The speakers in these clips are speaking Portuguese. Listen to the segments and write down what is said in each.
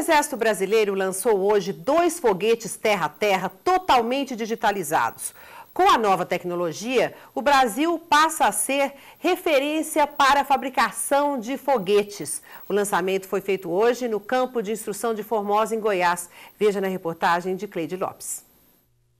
Exército Brasileiro lançou hoje dois foguetes terra-terra totalmente digitalizados. Com a nova tecnologia, o Brasil passa a ser referência para a fabricação de foguetes. O lançamento foi feito hoje no campo de instrução de Formosa, em Goiás. Veja na reportagem de Cleide Lopes.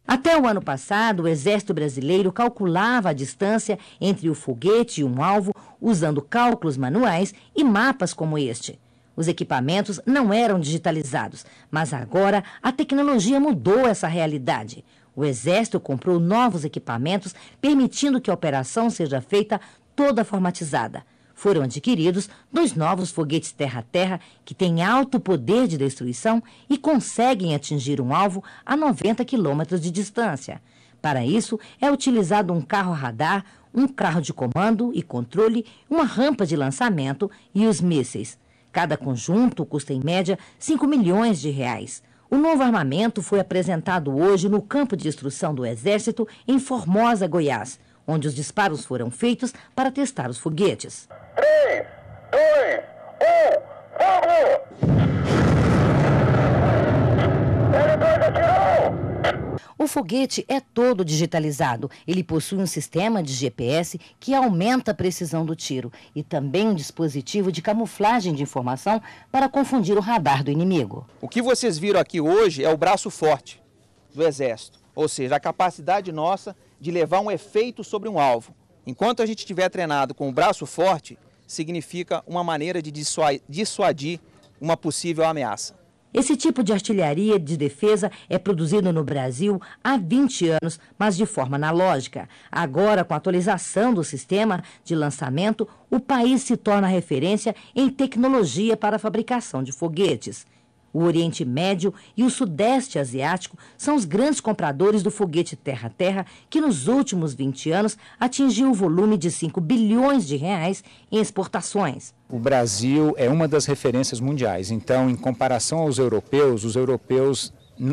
Até o ano passado, o Exército Brasileiro calculava a distância entre o foguete e um alvo usando cálculos manuais e mapas como este. Os equipamentos não eram digitalizados, mas agora a tecnologia mudou essa realidade. O Exército comprou novos equipamentos, permitindo que a operação seja feita toda formatizada. Foram adquiridos dois novos foguetes terra-terra que têm alto poder de destruição e conseguem atingir um alvo a 90 quilômetros de distância. Para isso, é utilizado um carro-radar, um carro de comando e controle, uma rampa de lançamento e os mísseis. Cada conjunto custa em média 5 milhões de reais. O novo armamento foi apresentado hoje no campo de instrução do Exército em Formosa, Goiás, onde os disparos foram feitos para testar os foguetes. 3, 2, 1. foguete é todo digitalizado. Ele possui um sistema de GPS que aumenta a precisão do tiro e também um dispositivo de camuflagem de informação para confundir o radar do inimigo. O que vocês viram aqui hoje é o braço forte do Exército, ou seja, a capacidade nossa de levar um efeito sobre um alvo. Enquanto a gente estiver treinado com o braço forte, significa uma maneira de dissuadir uma possível ameaça. Esse tipo de artilharia de defesa é produzido no Brasil há 20 anos, mas de forma analógica. Agora, com a atualização do sistema de lançamento, o país se torna referência em tecnologia para a fabricação de foguetes. O Oriente Médio e o Sudeste Asiático são os grandes compradores do foguete terra-terra, que nos últimos 20 anos atingiu o um volume de 5 bilhões de reais em exportações. O Brasil é uma das referências mundiais, então, em comparação aos europeus, os europeus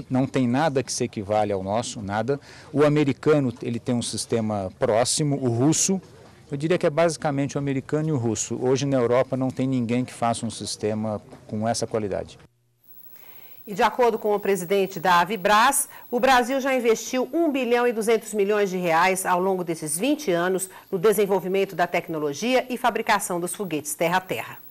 não tem nada que se equivale ao nosso, nada. O americano ele tem um sistema próximo, o russo eu diria que é basicamente o americano e o russo. Hoje na Europa não tem ninguém que faça um sistema com essa qualidade. E de acordo com o presidente da Avibras, o Brasil já investiu 1 bilhão e 200 milhões de reais ao longo desses 20 anos no desenvolvimento da tecnologia e fabricação dos foguetes terra-terra.